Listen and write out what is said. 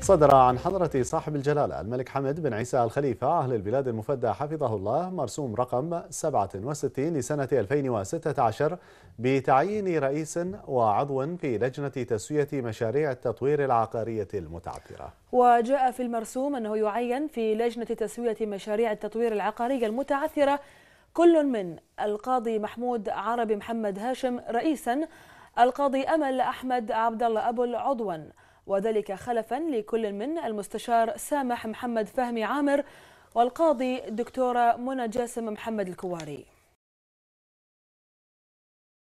صدر عن حضرة صاحب الجلالة الملك حمد بن عيسى الخليفة أهل البلاد المفدى حفظه الله مرسوم رقم 67 لسنة 2016 بتعيين رئيس وعضو في لجنة تسوية مشاريع التطوير العقارية المتعثرة وجاء في المرسوم أنه يعين في لجنة تسوية مشاريع التطوير العقارية المتعثرة كل من القاضي محمود عربي محمد هاشم رئيسا القاضي أمل أحمد عبد الله أبو عضواً وذلك خلفا لكل من المستشار سامح محمد فهمي عامر والقاضي الدكتورة منى جاسم محمد الكواري